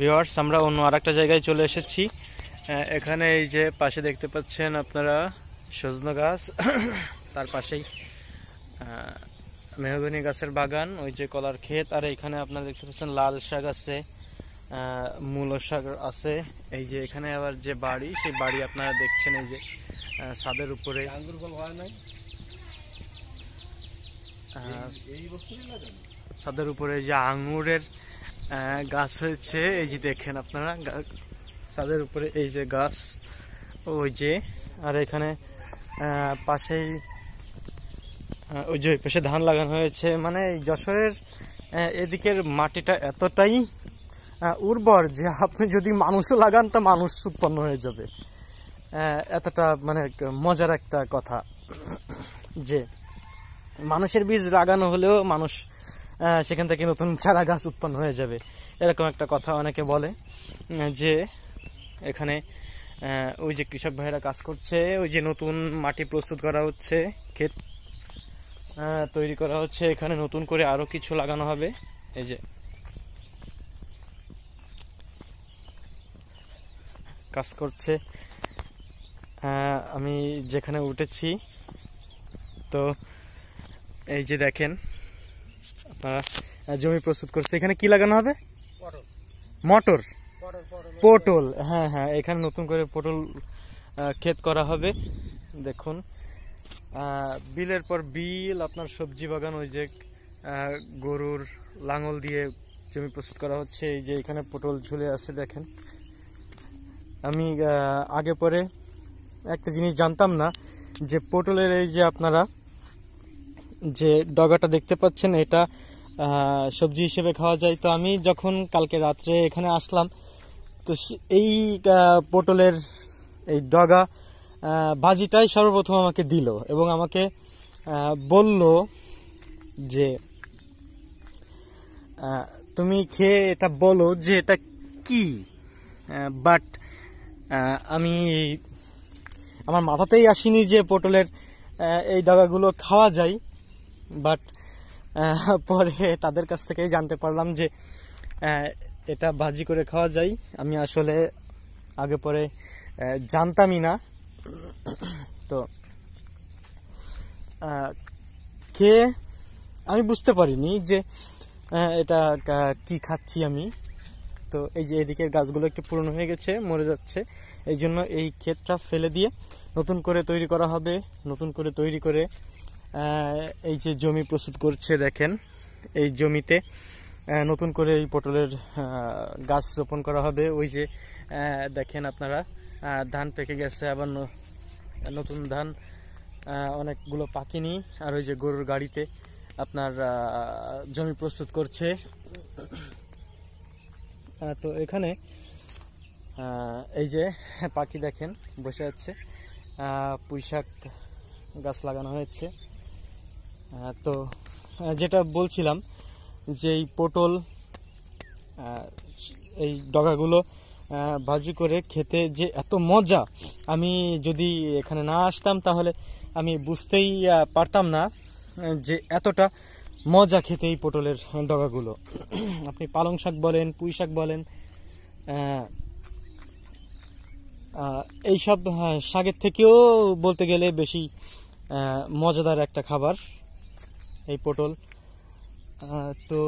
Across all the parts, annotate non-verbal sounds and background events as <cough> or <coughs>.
viewers আমরা অন্য আরেকটা জায়গায় চলে এসেছি এখানে এই যে পাশে দেখতে পাচ্ছেন আপনারা সজনা গাছ <coughs> তার পাশেই মেহগনি গাছের বাগান ওই যে কলার ক্ষেত আর এখানে আপনারা দেখতে পাচ্ছেন লাল শাক আছে মূল শাক আছে এই যে এখানে আবার যে বাড়ি সেই বাড়ি আপনারা দেখছেন এই যে ছাদের উপরে ছাদের উপরে যে আঙুরের হ্যাঁ, গাছ হয়েছে এই যে দেখেন আপনারা ছাদের উপরে এই যে গাছ ওই যে আর এখানে পাশেই ওই যে পাশে ধান লাগানো হয়েছে মানে যশোরের এদিকের মাটিটা এতটাই উর্বর যে আপনি যদি মানুষও লাগান তা মানুষ উৎপন্ন হয়ে যাবে এতটা মানে মজার একটা কথা যে মানুষের বীজ লাগানো হলেও মানুষ সেখান থেকে নতুন চারা গাছ উৎপন্ন হয়ে যাবে এরকম একটা কথা অনেকে বলে যে এখানে ওই যে কৃষক ভাইয়েরা কাজ করছে ওই যে নতুন মাটি প্রস্তুত করা হচ্ছে ক্ষেত তৈরি করা হচ্ছে এখানে নতুন করে আরও কিছু লাগানো হবে এই যে কাজ করছে আমি যেখানে উঠেছি তো এই যে দেখেন আপনারা জমি প্রস্তুত করছে এখানে কি লাগানো হবে মটর পটল হ্যাঁ হ্যাঁ এখানে নতুন করে পটল ক্ষেত করা হবে দেখুন বিলের পর বিল আপনার সবজি বাগান ওই যে গরুর লাঙল দিয়ে জমি প্রস্তুত করা হচ্ছে এই যে এখানে পটল ঝুলে আছে দেখেন আমি আগে পরে একটা জিনিস জানতাম না যে পটলের এই যে আপনারা যে ডগাটা দেখতে পাচ্ছেন এটা সবজি হিসেবে খাওয়া যায় তো আমি যখন কালকে রাত্রে এখানে আসলাম তো এই পটলের এই ডগা ভাজিটাই সর্বপ্রথম আমাকে দিল এবং আমাকে বলল যে তুমি খেয়ে এটা বলো যে এটা কি বাট আমি আমার মাথাতেই আসিনি যে পটলের এই ডগাগুলো খাওয়া যায় বাট পরে তাদের কাছ থেকেই জানতে পারলাম যে এটা ভাজি করে খাওয়া যায় আমি আসলে আগে পরে জানতামই না তো খেয়ে আমি বুঝতে পারিনি যে এটা কি খাচ্ছি আমি তো এই যে এদিকে গাছগুলো একটু পুরনো হয়ে গেছে মরে যাচ্ছে এই জন্য এই ক্ষেতটা ফেলে দিয়ে নতুন করে তৈরি করা হবে নতুন করে তৈরি করে এই যে জমি প্রস্তুত করছে দেখেন এই জমিতে নতুন করে এই পটলের গাছ রোপণ করা হবে ওই যে দেখেন আপনারা ধান পেকে গেছে আবার নতুন ধান অনেকগুলো পাকেনি আর ওই যে গরুর গাড়িতে আপনার জমি প্রস্তুত করছে তো এখানে এই যে পাখি দেখেন বসে আছে পুঁইশাক গাছ লাগানো হয়েছে তো যেটা বলছিলাম যে এই পটল এই ডগাগুলো ভাজি করে খেতে যে এত মজা আমি যদি এখানে না আসতাম তাহলে আমি বুঝতেই পারতাম না যে এতটা মজা খেতে এই পটলের ডগাগুলো <clears throat> আপনি পালং শাক বলেন পুঁই শাক বলেন এইসব শাকের থেকেও বলতে গেলে বেশি মজাদার একটা খাবার এই পটল তো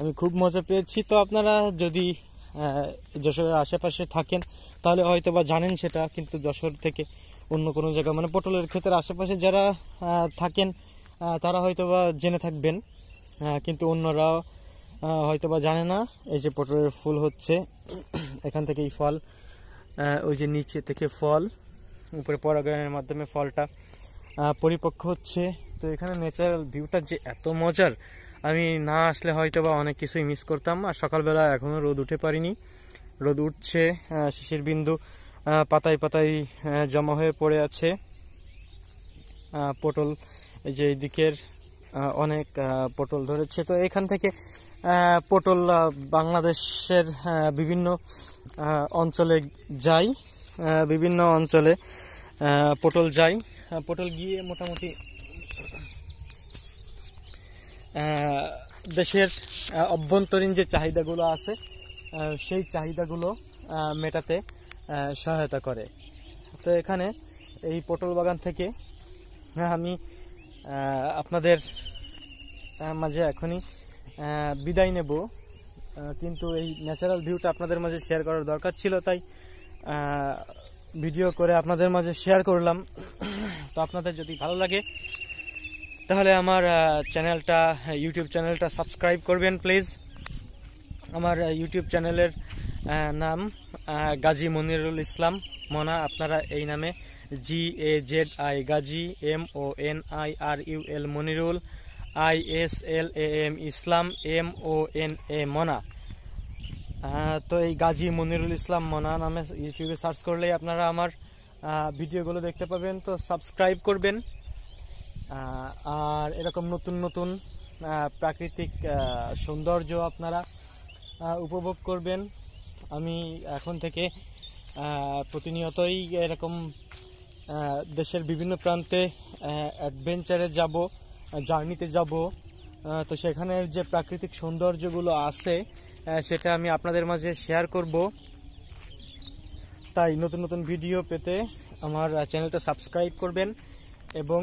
আমি খুব মজা পেয়েছি তো আপনারা যদি যশোরের আশেপাশে থাকেন তাহলে হয়তো বা জানেন সেটা কিন্তু যশোর থেকে অন্য কোনো জায়গা মানে পটলের ক্ষেতের আশেপাশে যারা থাকেন তারা হয়তো বা জেনে থাকবেন কিন্তু অন্যরাও হয়তো বা জানে না এই যে পটলের ফুল হচ্ছে এখান থেকেই ফল ওই যে নিচে থেকে ফল উপরে পরাগায়নের মাধ্যমে ফলটা পরিপক্ক হচ্ছে তো এখানে ন্যাচারাল ভিউটা যে এত মজার আমি না আসলে হয়তো বা অনেক কিছুই মিস করতাম আর সকালবেলা এখনও রোদ উঠে পারিনি রোদ উঠছে শিশির বিন্দু পাতায় পাতায় জমা হয়ে পড়ে আছে পটল যে দিকের অনেক পটল ধরেছে তো এখান থেকে পটল বাংলাদেশের বিভিন্ন অঞ্চলে যাই বিভিন্ন অঞ্চলে পটল যাই পটল গিয়ে মোটামুটি দেশের অভ্যন্তরীণ যে চাহিদাগুলো আছে সেই চাহিদাগুলো মেটাতে সহায়তা করে তো এখানে এই পটল বাগান থেকে আমি আপনাদের মাঝে এখনই বিদায় নেব কিন্তু এই ন্যাচারাল ভিউটা আপনাদের মাঝে শেয়ার করার দরকার ছিল তাই ভিডিও করে আপনাদের মাঝে শেয়ার করলাম তো আপনাদের যদি ভালো লাগে তাহলে আমার চ্যানেলটা ইউটিউব চ্যানেলটা সাবস্ক্রাইব করবেন প্লিজ আমার ইউটিউব চ্যানেলের নাম গাজী মনিরুল ইসলাম মনা আপনারা এই নামে G A Z I Gazi M O N I R U L Monirul I S L A M Islam M O N A Mona তো এই গাজী মনিরুল ইসলাম মনা নামে ইউটিউবে সার্চ করলেই আপনারা আমার ভিডিওগুলো দেখতে পাবেন তো সাবস্ক্রাইব করবেন আর এরকম নতুন নতুন প্রাকৃতিক সৌন্দর্য আপনারা উপভোগ করবেন আমি এখন থেকে প্রতিনিয়তই এরকম দেশের বিভিন্ন প্রান্তে অ্যাডভেঞ্চারে যাব জার্নিতে যাব তো সেখানের যে প্রাকৃতিক সৌন্দর্যগুলো আছে সেটা আমি আপনাদের মাঝে শেয়ার করব তাই নতুন নতুন ভিডিও পেতে আমার চ্যানেলটা সাবস্ক্রাইব করবেন এবং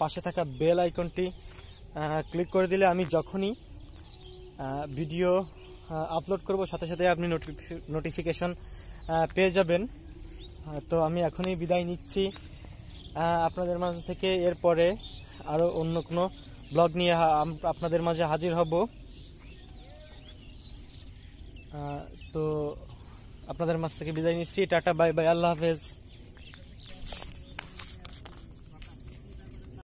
পাশে থাকা বেল আইকনটি ক্লিক করে দিলে আমি যখনই ভিডিও আপলোড করব সাথে সাথে আপনি নোটিফিকেশন পেয়ে যাবেন তো আমি এখনই বিদায় নিচ্ছি আপনাদের মাঝে থেকে এরপরে আরও অন্য কোনো ব্লগ নিয়ে আপনাদের মাঝে হাজির হব তো আপনাদের মাঝ থেকে বিদায় নিচ্ছি টাটা বাই বাই আল্লাহ হাফেজ